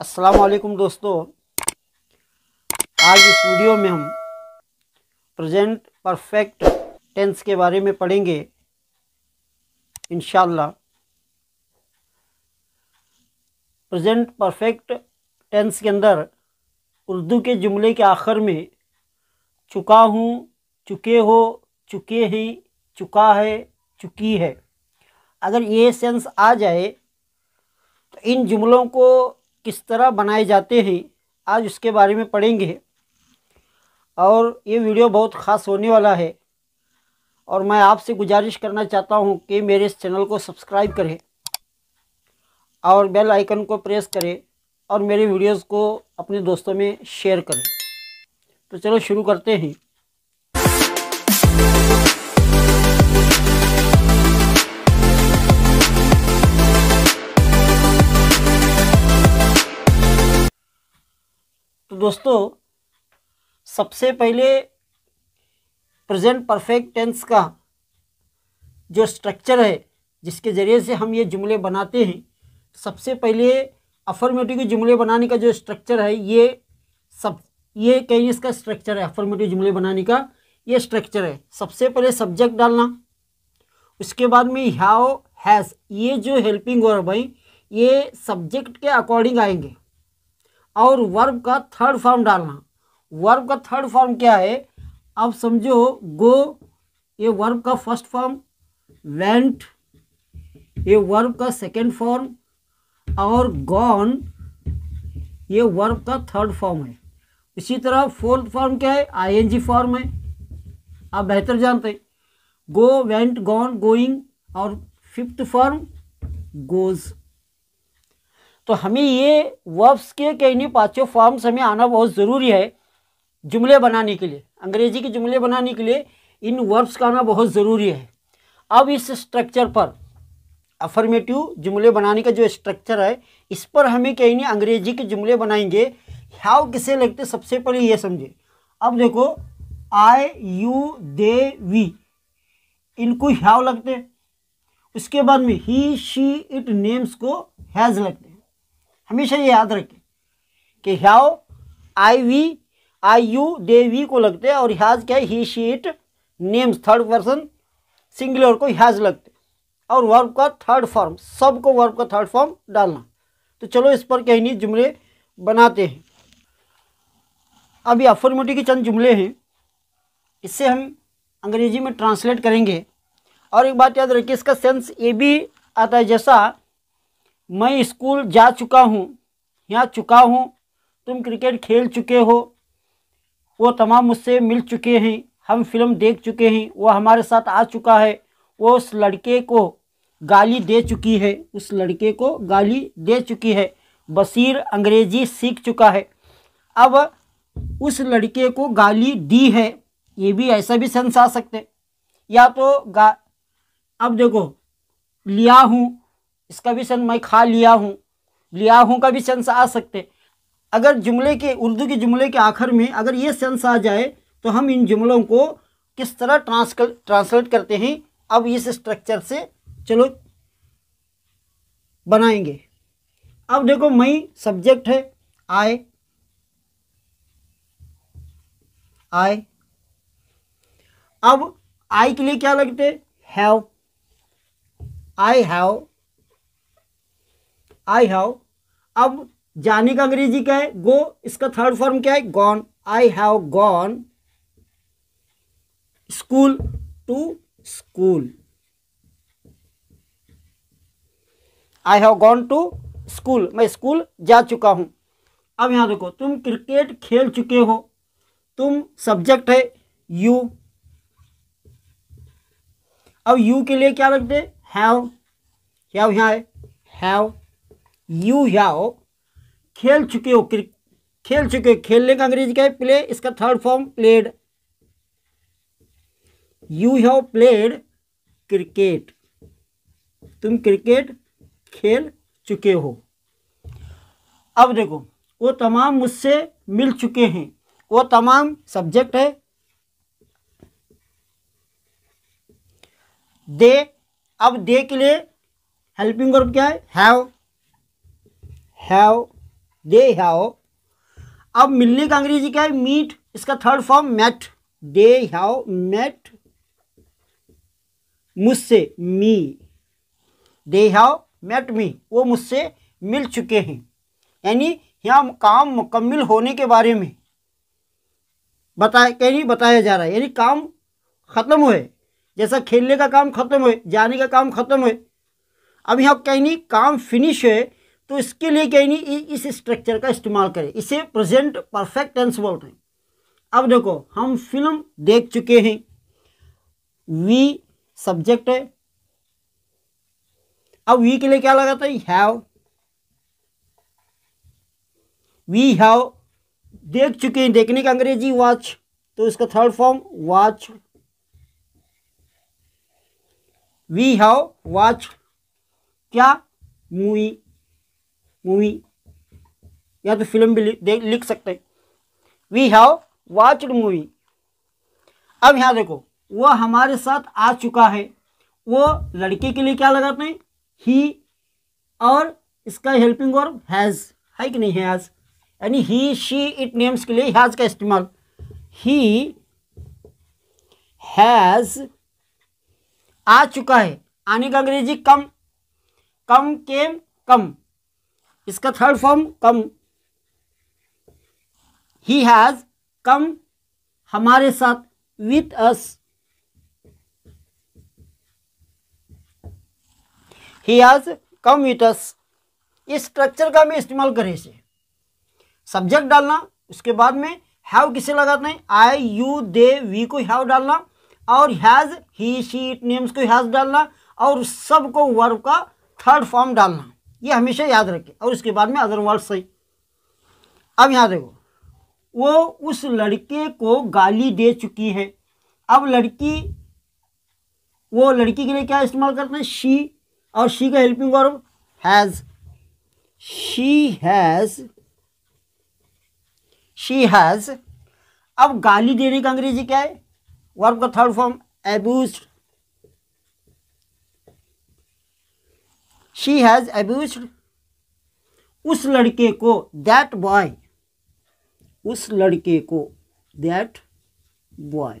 असलकुम दोस्तों आज इस वीडियो में हम प्रेजेंट परफेक्ट टेंस के बारे में पढ़ेंगे इन प्रेजेंट परफेक्ट टेंस के अंदर उर्दू के जुमले के आखिर में चुका हूँ चुके हो चुके हैं चुका है चुकी है अगर ये सेंस आ जाए तो इन जुमलों को किस तरह बनाए जाते हैं आज उसके बारे में पढ़ेंगे और ये वीडियो बहुत ख़ास होने वाला है और मैं आपसे गुजारिश करना चाहता हूँ कि मेरे इस चैनल को सब्सक्राइब करें और बेल आइकन को प्रेस करें और मेरे वीडियोस को अपने दोस्तों में शेयर करें तो चलो शुरू करते हैं दोस्तों सबसे पहले प्रेजेंट परफेक्ट टेंस का जो स्ट्रक्चर है जिसके ज़रिए से हम ये जुमले बनाते हैं सबसे पहले अफर्मेटिव के जुमले बनाने का जो स्ट्रक्चर है ये सब ये कहीं इसका स्ट्रक्चर है अफर्मेटिव जुमले बनाने का ये स्ट्रक्चर है सबसे पहले सब्जेक्ट डालना उसके बाद में हाउ हैज़ ये जो हेल्पिंग वर्ब है ये सब्जेक्ट के अकॉर्डिंग आएंगे और वर्ब का थर्ड फॉर्म डालना वर्ब का थर्ड फॉर्म क्या है आप समझो गो ये वर्ब का फर्स्ट फॉर्म वेंट ये वर्ब का सेकेंड फॉर्म और गॉन ये वर्ब का थर्ड फॉर्म है इसी तरह फोर्थ फॉर्म क्या है आईएनजी फॉर्म है आप बेहतर जानते हैं गो वेंट गॉन गोइंग और फिफ्थ फॉर्म गोज़ तो हमें ये वर्ब्स के कहीं पाँचों फॉर्म्स हमें आना बहुत ज़रूरी है जुमले बनाने के लिए अंग्रेजी के जुमले बनाने के लिए इन वर्ब्स का आना बहुत ज़रूरी है अब इस स्ट्रक्चर पर अफर्मेटिव जुमले बनाने का जो स्ट्रक्चर है इस पर हमें कहीं नहीं अंग्रेजी के जुमले बनाएंगे हाव किसे लगते सबसे पहले ये समझे अब देखो आई यू दे वी इनको हाव लगते उसके बाद में ही शी इट नेम्स को हैज़ लगते हमेशा ये याद रखें कि have I we I you they we को लगते हैं और ह्याज क्या है he she it names third person singular को ह्याज लगते और वर्ब का थर्ड फॉर्म सब को वर्ब का थर्ड फॉर्म डालना तो चलो इस पर कहीं नहीं जुमले बनाते हैं अब ये के चंद जुमले हैं इससे हम अंग्रेजी में ट्रांसलेट करेंगे और एक बात याद रखिए इसका सेंस ये भी आता है जैसा मैं स्कूल जा चुका हूँ यहाँ चुका हूँ तुम क्रिकेट खेल चुके हो वो तमाम मुझसे मिल चुके हैं हम फिल्म देख चुके हैं वो हमारे साथ आ चुका है वो उस लड़के को गाली दे चुकी है उस लड़के को गाली दे चुकी है बसीर अंग्रेजी सीख चुका है अब उस लड़के को गाली दी है ये भी ऐसा भी सेंस आ सकते या तो गा अब देखो लिया हूँ इसका भी सेंस मैं खा लिया हूँ लिया हूँ का भी सेंस आ सकते अगर जुमले के उर्दू के जुमले के आखिर में अगर ये सेंस आ जाए तो हम इन जुमलों को किस तरह ट्रांसकल ट्रांसलेट करते हैं अब इस स्ट्रक्चर से चलो बनाएंगे अब देखो मई सब्जेक्ट है आए आए अब आई के लिए क्या लगते have I have I have अब जाने का अंग्रेजी क्या है गो इसका थर्ड फॉर्म क्या है gone I have gone school to school I have gone to school मैं स्कूल जा चुका हूं अब यहां देखो तुम क्रिकेट खेल चुके हो तुम सब्जेक्ट है यू अब यू के लिए क्या लगते हैव हैव यहां है हैव यू याओ खेल चुके हो खेल चुके हो खेलने का अंग्रेजी क्या है प्ले इसका third form played you have played cricket तुम क्रिकेट खेल चुके हो अब देखो वो तमाम मुझसे मिल चुके हैं वो तमाम सब्जेक्ट है दे अब दे के लिए हेल्पिंग वर्ब क्या है हैव हैव दे हैव अब मिलने का अंग्रेजी क्या है मीट इसका third form met they have met मुझसे me they have met me वो मुझसे मिल चुके हैं यानी यहाँ काम मुकम्मल होने के बारे में बताया यानी बताया जा रहा है यानी काम ख़त्म हुए जैसा खेलने का काम ख़त्म हुए जाने का काम ख़त्म हुए अब यहाँ कहनी काम फिनिश है तो इसके लिए क्या नहीं इस स्ट्रक्चर का इस्तेमाल करें इसे प्रेजेंट परफेक्ट टेंस बोलते हैं अब देखो हम फिल्म देख चुके हैं वी सब्जेक्ट है अब वी के लिए क्या लगाते हैं हैव वी हैव देख चुके हैं देखने का अंग्रेजी वॉच तो इसका third form watch we have watch क्या मूवी मूवी या तो फिल्म भी देख लिख सकते हैं वी हैव वॉचड मूवी अब यहाँ देखो वह हमारे साथ आ चुका है वो लड़के के लिए क्या लगाते हैं ही और इसका हेल्पिंग और हैज़ है कि नहीं हैज़ यानी ही शी इट नेम्स के लिए हैज़ का इस्तेमाल ही हैज़ आ चुका है आने का अंग्रेजी कम कम केम कम इसका third form come he has come हमारे साथ with us he has come with us इस स्ट्रक्चर का भी इस्तेमाल करें इसे सब्जेक्ट डालना उसके बाद में हैव किसे लगाते हैं आई यू दे वी को हैव डालना और has he she it names को हैज़ डालना और सबको वर्ब का थर्ड फॉर्म डालना ये हमेशा याद रखें और इसके बाद में अदर वर्ड सही अब यहाँ देखो वो उस लड़के को गाली दे चुकी है अब लड़की वो लड़की के लिए क्या इस्तेमाल करते हैं शी और शी का helping verb has she has she has अब गाली देने का अंग्रेजी क्या है वर्ब का third form abused she has abuse उस लड़के को दैट बॉय उस लड़के को that boy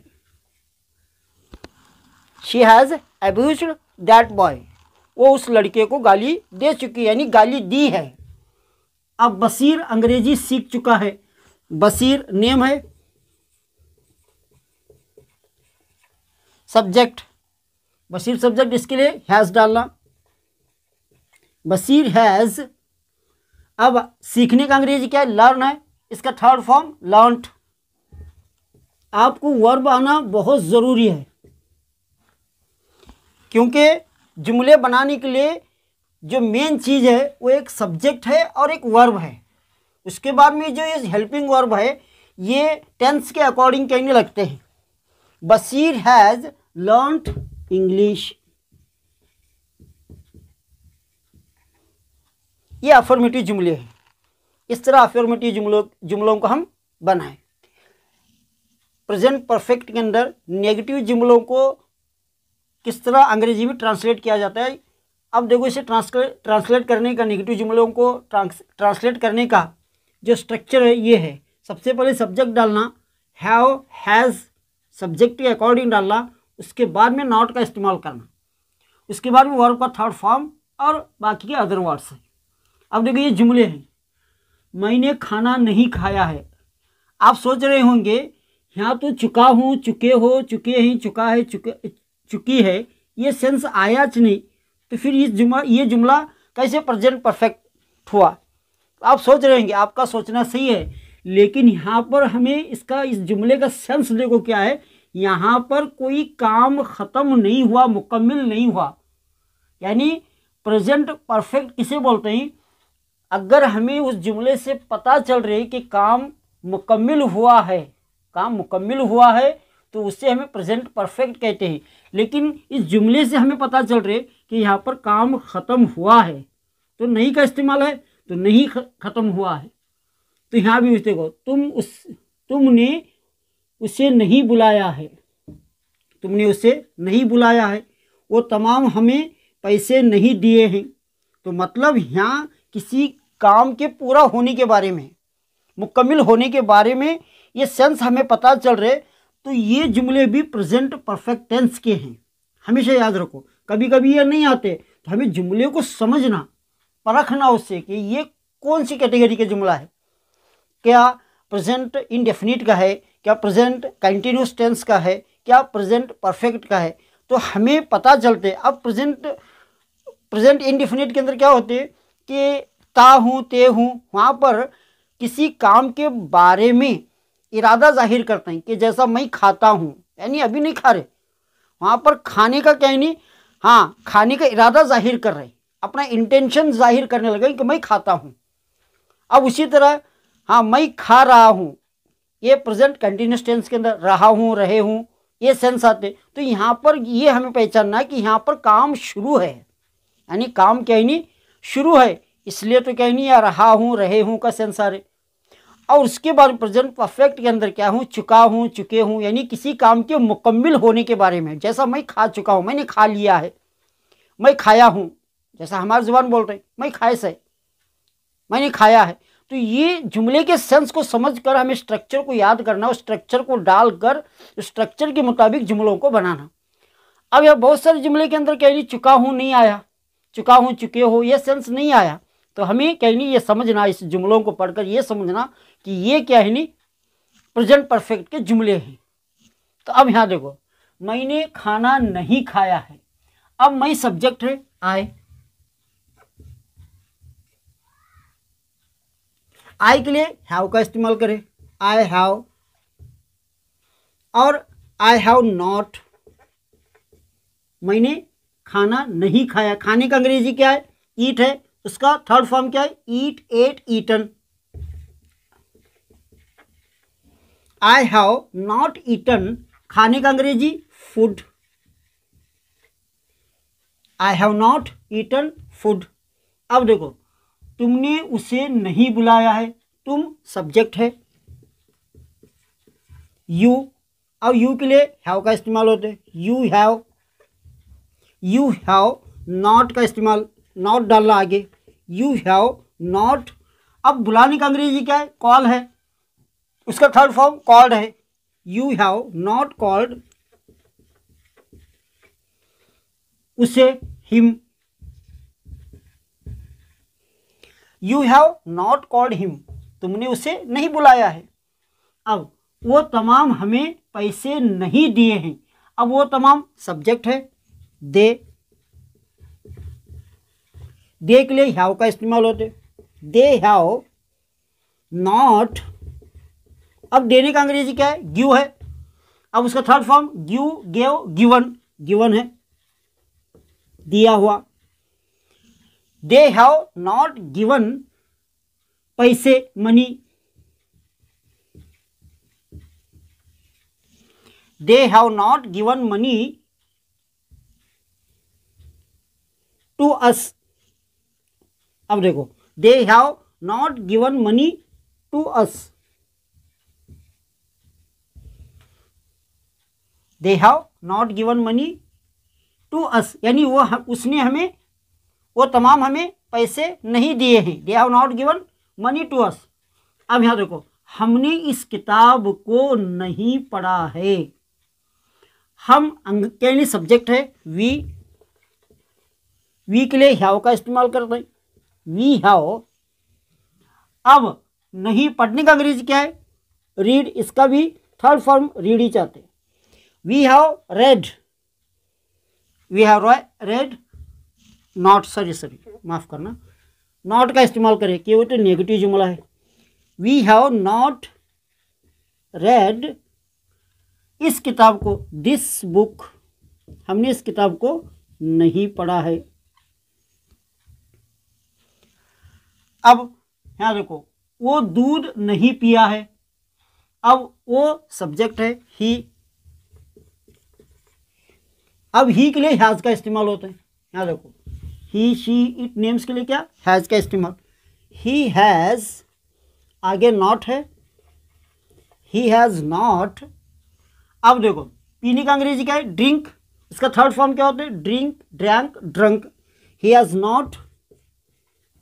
she has abuse that boy वो उस लड़के को गाली दे चुकी है यानी गाली दी है अब बसीर अंग्रेजी सीख चुका है बसीर नेम है सब्जेक्ट बसीर सब्जेक्ट इसके लिए हैज़ डालना बशीर हैज़ अब सीखने का अंग्रेजी क्या है लर्न है इसका थर्ड फॉर्म लर्नट आपको वर्ब आना बहुत ज़रूरी है क्योंकि जुमले बनाने के लिए जो मेन चीज़ है वो एक सब्जेक्ट है और एक वर्ब है उसके बाद में जो ये हेल्पिंग वर्ब है ये टेंस के अकॉर्डिंग कहने लगते हैं बशीर हैज़ लर्नट इंग्लिश ये अफॉर्मेटिव जुमले हैं इस तरह अफॉर्मेटिव जुमलों जुमलों को हम बनाएं प्रेजेंट परफेक्ट के अंदर नेगेटिव जुमलों को किस तरह अंग्रेजी में ट्रांसलेट किया जाता है अब देखो इसे ट्रांसलेट ट्रांसलेट करने का नेगेटिव जुमलों को ट्रांसलेट करने का जो स्ट्रक्चर है ये है सबसे पहले सब्जेक्ट डालना हैव हैज़ सब्जेक्ट के अकॉर्डिंग डालना उसके बाद में नॉट का इस्तेमाल करना उसके बाद में वर्ब का थर्ड फॉर्म और बाकी के अदर वर्ड्स है अब देखिए ये जुमले हैं मैंने खाना नहीं खाया है आप सोच रहे होंगे यहाँ तो चुका हूँ चुके हो चुके हैं चुका है चुके चुकी है ये सेंस आया च नहीं तो फिर ये जुमला ये जुमला कैसे प्रेजेंट परफेक्ट हुआ आप सोच रहे होंगे आपका सोचना सही है लेकिन यहाँ पर हमें इसका इस जुमले का सेंस देखो क्या है यहाँ पर कोई काम ख़त्म नहीं हुआ मुकम्मल नहीं हुआ यानी प्रेजेंट परफेक्ट किसे बोलते हैं अगर हमें उस जुमले से पता चल रहे कि काम मुकम्मल हुआ है काम मुकम्मल हुआ है तो उससे हमें प्रेजेंट परफेक्ट कहते हैं लेकिन इस जुमले से हमें पता चल रहे कि यहाँ पर काम ख़त्म हुआ है तो नहीं का इस्तेमाल है तो नहीं ख़त्म हुआ है तो यहाँ भी देखो तुम उस तुमने उसे नहीं बुलाया है तुमने उसे नहीं बुलाया है वो तमाम हमें पैसे नहीं दिए हैं तो मतलब यहाँ किसी काम के पूरा होने के बारे में मुकम्मल होने के बारे में ये सेंस हमें पता चल रहे तो ये जुमले भी प्रेजेंट परफेक्ट टेंस के हैं हमेशा याद रखो कभी कभी ये नहीं आते तो हमें जुमले को समझना परखना उससे कि ये कौन सी कैटेगरी का जुमला है क्या प्रेजेंट इनडेफिनिट का है क्या प्रेजेंट कंटिन्यूस टेंस का है क्या प्रेजेंट परफेक्ट का है तो हमें पता चलते अब प्रेजेंट प्रेजेंट इनडेफिनिट के अंदर क्या होते कि ता हूँ ते हूँ वहाँ पर किसी काम के बारे में इरादा जाहिर करते हैं कि जैसा मैं खाता हूँ यानी अभी नहीं खा रहे वहाँ पर खाने का क्या नहीं हाँ खाने का इरादा जाहिर कर रहे अपना इंटेंशन जाहिर करने लगे कि मैं खाता हूँ अब उसी तरह हाँ मैं खा रहा हूँ ये प्रेजेंट कंटिन्यूस टेंस के अंदर रहा हूँ रहे हूँ ये सेंस आते तो यहाँ पर ये हमें पहचानना है कि यहाँ पर काम शुरू है यानी काम क्या नहीं शुरू है इसलिए तो कह नहीं रहा हाँ हूँ रहे हूँ का सेंस आ रहे और उसके बाद प्रेजेंट परफेक्ट के अंदर क्या हूँ चुका हूँ चुके हूँ यानी किसी काम के मुकम्मल होने के बारे में जैसा मैं खा चुका हूँ मैंने खा लिया है मैं खाया हूँ जैसा हमारी जुबान बोल रहे हैं मैं खाए से मैंने खाया है तो ये जुमले के सेंस को समझकर हमें स्ट्रक्चर को याद करना उस स्ट्रक्चर को डालकर स्ट्रक्चर के मुताबिक जुमलों को बनाना अब यह बहुत सारे जुमले के अंदर कह रही चुका हूँ नहीं आया चुका हूँ चुके हो यह सेंस नहीं आया तो हमें नहीं ये समझना इस जुमलों को पढ़कर ये समझना कि ये क्या है प्रेजेंट परफेक्ट के जुमले हैं तो अब यहाँ देखो मैंने खाना नहीं खाया है अब मैं सब्जेक्ट है आई आई के लिए हैव का इस्तेमाल करें आई हैव और आई हैव नॉट मैंने खाना नहीं खाया खाने का अंग्रेजी क्या है ईट है उसका थर्ड फॉर्म क्या है eat ate eaten I have not eaten खाने का अंग्रेजी food I have not eaten food अब देखो तुमने उसे नहीं बुलाया है तुम सब्जेक्ट है यू अब यू के लिए हैव का इस्तेमाल होते you have you have not का इस्तेमाल नॉट डालना आगे यू हैव नॉट अब बुलाने का अंग्रेजी क्या है कॉल है उसका थर्ड फॉर्म कॉल्ड है यू हैव नॉट कॉल्ड उसे him you have not called him तुमने उसे नहीं बुलाया है अब वो तमाम हमें पैसे नहीं दिए हैं अब वो तमाम सब्जेक्ट है दे दे के लिए हैव का इस्तेमाल होते दे हैव नॉट अब देने का अंग्रेजी क्या है गिव है अब उसका third form give gave given given है दिया हुआ दे हैव नॉट गिवन पैसे money they have not given money to us अब देखो they have not given money to us they have not given money to us यानी वो हम उसने हमें वो तमाम हमें पैसे नहीं दिए हैं they have not given money to us अब यहां देखो हमने इस किताब को नहीं पढ़ा है हम अंग सब्जेक्ट है वी वी के लिए हैव का इस्तेमाल करते हैं वी हैव अब नहीं पढ़ने का अंग्रेजी क्या है रीड इसका भी थर्ड फॉर्म रीड ही चाहते we have read we have read not sorry sorry माफ़ करना नॉट का इस्तेमाल करें कि वो तो नेगेटिव जुमला है वी हैव नॉट रेड इस किताब को दिस बुक हमने इस किताब को नहीं पढ़ा है अब यहाँ देखो वो दूध नहीं पिया है अब वो सब्जेक्ट है ही अब ही के लिए हैज़ का इस्तेमाल होता है यहाँ देखो ही शी इट नेम्स के लिए क्या हैज़ का इस्तेमाल ही हैज़ आगे नॉट है ही हैज़ नॉट अब देखो पीने का अंग्रेजी क्या है ड्रिंक इसका थर्ड फॉर्म क्या होता है drink drank drunk he has not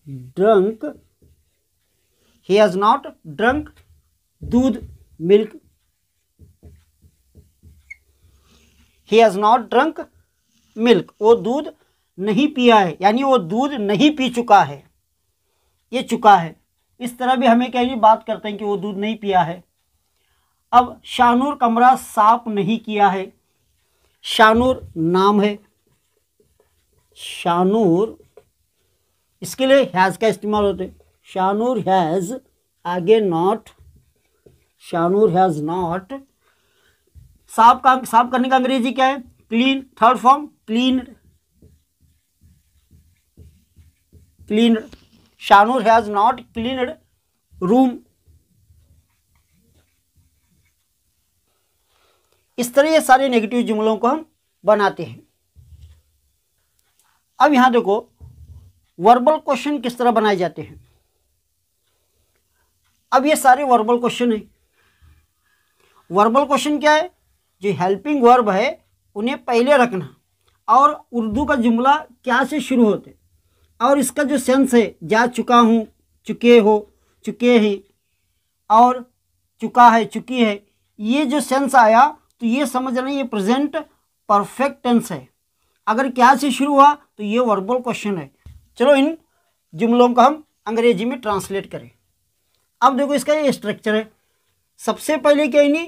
drunk he has not drunk दूध milk he has not drunk milk वो दूध नहीं पिया है यानी वो दूध नहीं पी चुका है ये चुका है इस तरह भी हमें कहीं बात करते हैं कि वो दूध नहीं पिया है अब शानूर कमरा साफ नहीं किया है शानूर नाम है शानूर इसके लिए हैज़ का इस्तेमाल होता है शानूर हैज़ आगे नॉट शानूर हैज़ नॉट साफ का साफ करने का अंग्रेजी क्या है clean third form clean clean Shanoor has not cleaned room इस तरह ये सारे नेगेटिव जुमलों को हम बनाते हैं अब यहां देखो वर्बल क्वेश्चन किस तरह बनाए जाते हैं अब ये सारे वर्बल क्वेश्चन हैं वर्बल क्वेश्चन क्या है जो हेल्पिंग वर्ब है उन्हें पहले रखना और उर्दू का जुमला क्या से शुरू होते और इसका जो सेंस है जा चुका हूँ चुके हो चुके हैं और चुका है चुकी है ये जो सेंस आया तो ये समझ रहे ये प्रेजेंट परफेक्ट टेंस है अगर क्या से शुरू हुआ तो ये वर्बल क्वेश्चन है चलो इन जुमलों को हम अंग्रेजी में ट्रांसलेट करें अब देखो इसका ये स्ट्रक्चर है सबसे पहले क्या नहीं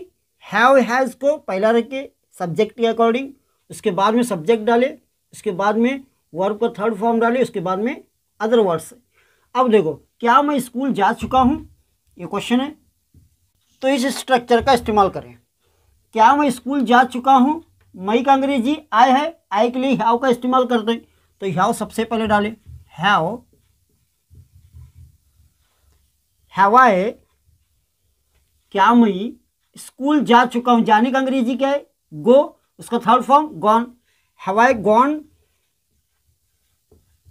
हैव हैज़ को पहला रखे सब्जेक्ट के अकॉर्डिंग उसके बाद में सब्जेक्ट डाले उसके बाद में वर्ब का थर्ड फॉर्म डाले उसके बाद में अदर वर्ड्स अब देखो क्या मैं स्कूल जा चुका हूँ ये क्वेश्चन है तो इस स्ट्रक्चर का इस्तेमाल करें क्या मैं स्कूल जा चुका हूँ मई का अंग्रेजी आय है आय के लिए हाव का इस्तेमाल करते हैं तो हाव सबसे पहले डालें have have I क्या मैं स्कूल जा चुका हूं जाने का अंग्रेजी क्या है गो उसका third form gone have gone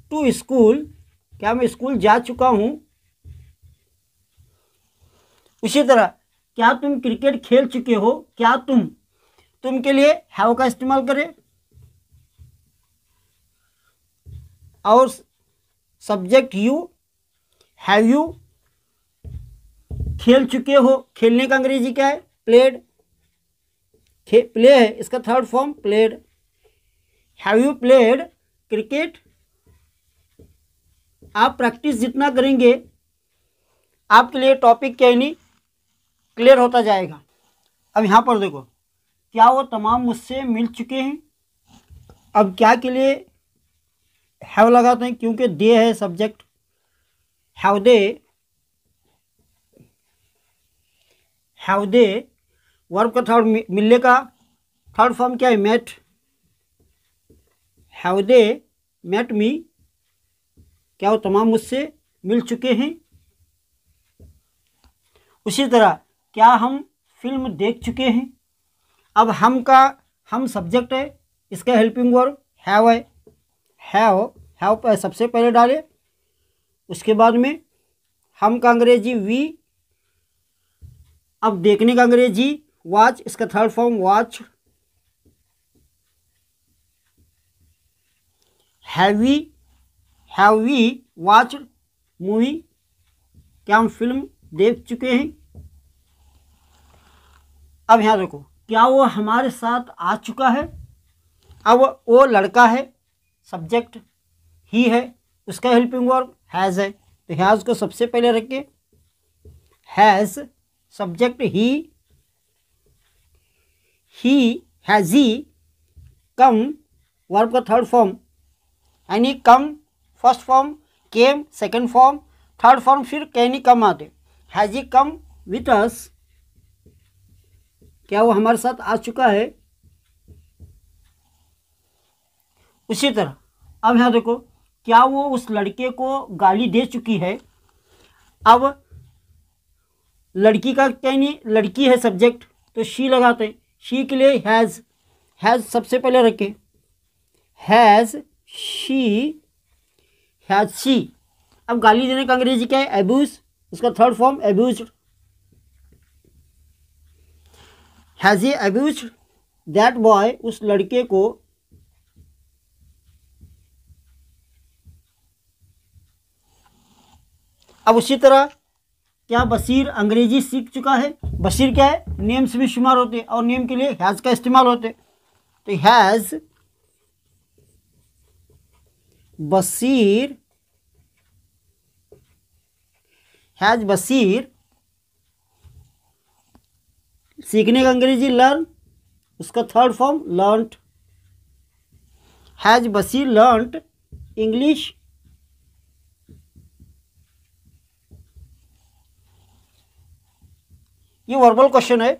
to school क्या मैं स्कूल जा चुका हूं उसी तरह क्या तुम क्रिकेट खेल चुके हो क्या तुम तुम के लिए हैव का इस्तेमाल करें और सब्जेक्ट यू हैव यू खेल चुके हो खेलने का अंग्रेजी क्या है प्लेड खे प्ले है इसका third form played have you played cricket आप प्रैक्टिस जितना करेंगे आपके लिए टॉपिक क्या नहीं क्लियर होता जाएगा अब यहाँ पर देखो क्या वो तमाम मुझसे मिल चुके हैं अब क्या के लिए हैव लगाते तो हैं क्योंकि दे है subject have they have they verb का थर्ड मिलने का थर्ड फॉर्म क्या है met have they met me क्या वो तमाम मुझसे मिल चुके हैं उसी तरह क्या हम फिल्म देख चुके हैं अब हम का हम सब्जेक्ट है इसका हेल्पिंग वर्ब हैव है हैव हैव सबसे पहले डालें उसके बाद में हम का अंग्रेजी वी अब देखने का अंग्रेजी वाच इसका third form watch have we have we watch movie क्या हम फिल्म देख चुके हैं अब यहाँ देखो क्या वो हमारे साथ आ चुका है अब वो लड़का है सब्जेक्ट ही है उसका हेल्पिंग वर्ब हैज़ है तो हैज़ को सबसे पहले रखें has subject he he has he come verb का थर्ड फॉर्म यानी come first form came second form third form फिर कैन ही कम आते हैज़ ही कम विथ अस क्या वो हमारे साथ आ चुका है उसी तरह अब यहाँ देखो क्या वो उस लड़के को गाली दे चुकी है अब लड़की का क्या नहीं लड़की है सब्जेक्ट तो शी लगाते हैं शी के लिए हैज़ हैज़ सबसे पहले रखें हैज़ शी हैज़ शी अब गाली देने का अंग्रेजी क्या है एब्यूज उसका third form abuse has he abuse that boy उस लड़के को अब उसी तरह क्या बशीर अंग्रेजी सीख चुका है बशीर क्या है नेम्स में शुमार होते हैं और नेम के लिए हैज़ का इस्तेमाल होते तो हैज़ बशीर हैज़ बशीर सीखने का अंग्रेजी लर्न उसका third form learnt has Bashir learnt English ये वर्बल क्वेश्चन है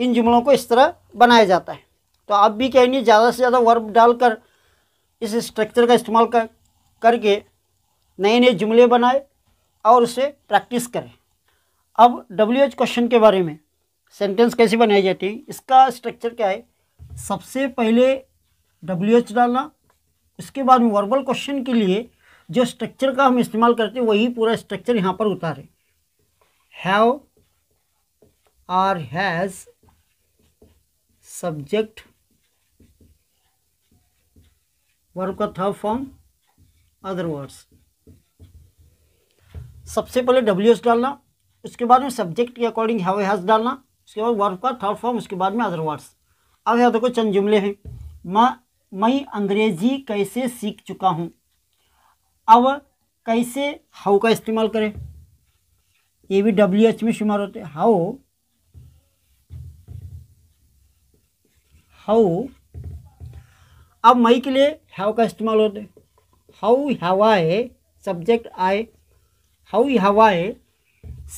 इन जुमलों को इस तरह बनाया जाता है तो आप भी कहेंगे ज़्यादा से ज़्यादा वर्ब डालकर इस स्ट्रक्चर का इस्तेमाल कर करके नए नए जुमले बनाए और उसे प्रैक्टिस करें अब डब्ल्यू एच क्वेश्चन के बारे में सेंटेंस कैसे बनाई जाती है इसका स्ट्रक्चर क्या है सबसे पहले डब्ल्यू एच डालना उसके बाद में वर्बल क्वेश्चन के लिए जो स्ट्रक्चर का हम इस्तेमाल करते हैं वही पूरा स्ट्रक्चर यहाँ पर उतारें have or has subject verb का थर्ड फॉर्म अदर वर्ड्स सबसे पहले डब्ल्यू एस डालना उसके बाद में सब्जेक्ट के अकॉर्डिंग हैव हैज डालना उसके बाद वर्ब का थर्ड फॉर्म उसके बाद में अदर वर्ड्स अब यहाँ देखो चंद जुमले हैं मैं मैं अंग्रेजी कैसे सीख चुका हूँ अब कैसे हाउ का इस्तेमाल करें ये भी डब्ल्यू एच में शुमार होते हैं हाउ हाउ अब मई के लिए हैव का इस्तेमाल होते है हाउ हवाए सब्जेक्ट आए हाउ हवाए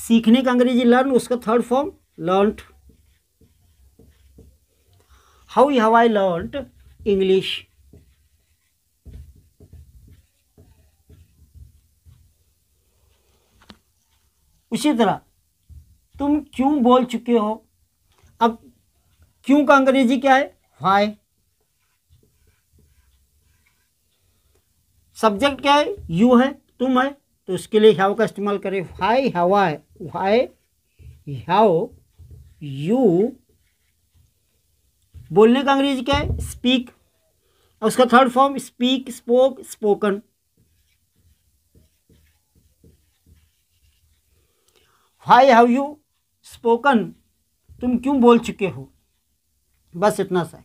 सीखने का अंग्रेजी लर्न उसका third form learnt how I learnt English उसी तरह तुम क्यों बोल चुके हो अब क्यों का अंग्रेजी क्या है हाय सब्जेक्ट क्या है यू है तुम है तो उसके लिए हाव का इस्तेमाल करें हाई हवाए है हाउ यू बोलने का अंग्रेजी क्या है स्पीक और उसका third form speak spoke spoken why have you spoken तुम क्यों बोल चुके हो बस इतना सा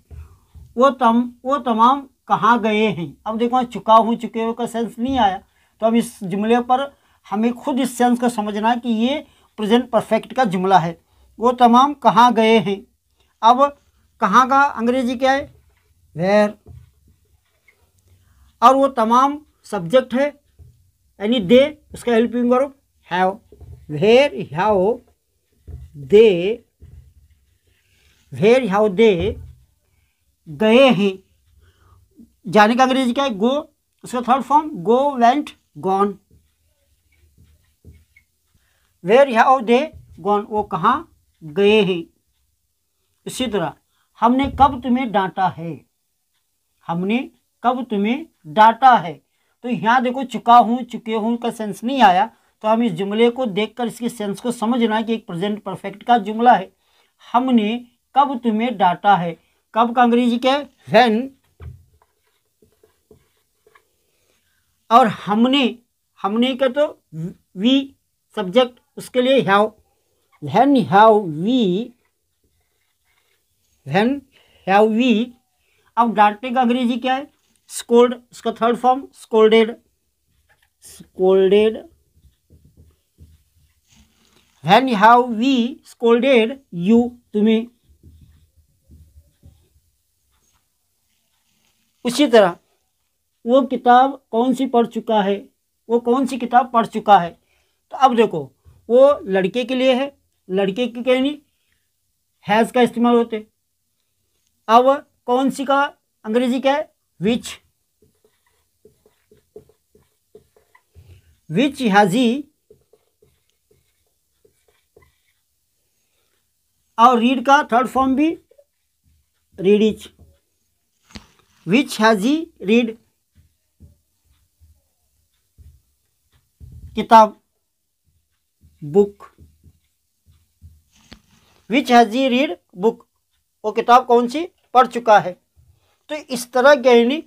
वो तम वो तमाम कहाँ गए हैं अब देखो चुका हूँ चुके हुए का सेंस नहीं आया तो अब इस जुमले पर हमें खुद इस सेंस को समझना है कि ये प्रेजेंट परफेक्ट का जुमला है वो तमाम कहाँ गए हैं अब कहाँ का अंग्रेजी क्या है वेर और वो तमाम सब्जेक्ट है यानी दे उसका helping verb have where have they where have they गए हैं जाने का अंग्रेजी क्या है गो उसका third form go went gone where have they gone वो कहाँ गए हैं इसी तरह हमने कब तुम्हें डांटा है हमने कब तुम्हें डांटा है तो यहाँ देखो चुका हूँ चुके हूँ का सेंस नहीं आया तो हम इस जुमले को देखकर इसके सेंस को समझना कि एक प्रेजेंट परफेक्ट का जुमला है हमने कब तुम्हें डांटा है कब का तो अंग्रेजी क्या है वैन और हमने हमने का तो वी सब्जेक्ट उसके लिए have when have we when have we अब डांटने का अंग्रेजी क्या है स्कोल्ड उसका third form scolded scolded when have we scolded you तुम्हें उसी तरह वो किताब कौन सी पढ़ चुका है वो कौन सी किताब पढ़ चुका है तो अब देखो वो लड़के के लिए है लड़के की कहनी हैज़ का इस्तेमाल होते अब कौन सी का अंग्रेजी क्या है विच विच हैजी और रीड का थर्ड फॉर्म भी read which which has he read किताब book which has he read book वो किताब कौन सी पढ़ चुका है तो इस तरह गहरी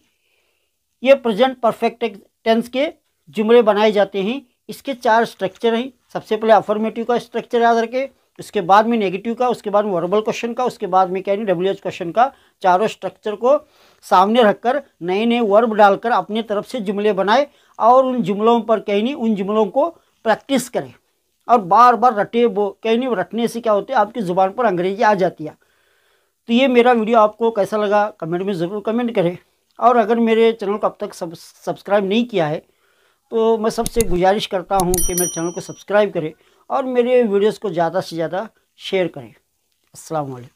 ये प्रेजेंट परफेक्ट टेंस के जुमरे बनाए जाते हैं इसके चार स्ट्रक्चर हैं सबसे पहले अफॉर्मेटिव का स्ट्रक्चर याद रखें उसके बाद में नेगेटिव का उसके बाद में वर्बल क्वेश्चन का उसके बाद में क्या डब्ल्यू एच क्वेश्चन का चारों स्ट्रक्चर को सामने रखकर नए नए वर्ब डालकर अपने तरफ से जुमले बनाए और उन जुमलों पर कहीं नहीं उन जुमलों को प्रैक्टिस करें और बार बार रटे वो कहीं नहीं रटने से क्या होते है आपकी ज़ुबान पर अंग्रेजी आ जाती है तो ये मेरा वीडियो आपको कैसा लगा कमेंट में ज़रूर कमेंट करें और अगर मेरे चैनल को अब तक सब्सक्राइब नहीं किया है तो मैं सबसे गुजारिश करता हूँ कि मेरे चैनल को सब्सक्राइब करें और मेरे वीडियोस को ज़्यादा से ज़्यादा शेयर करें वालेकुम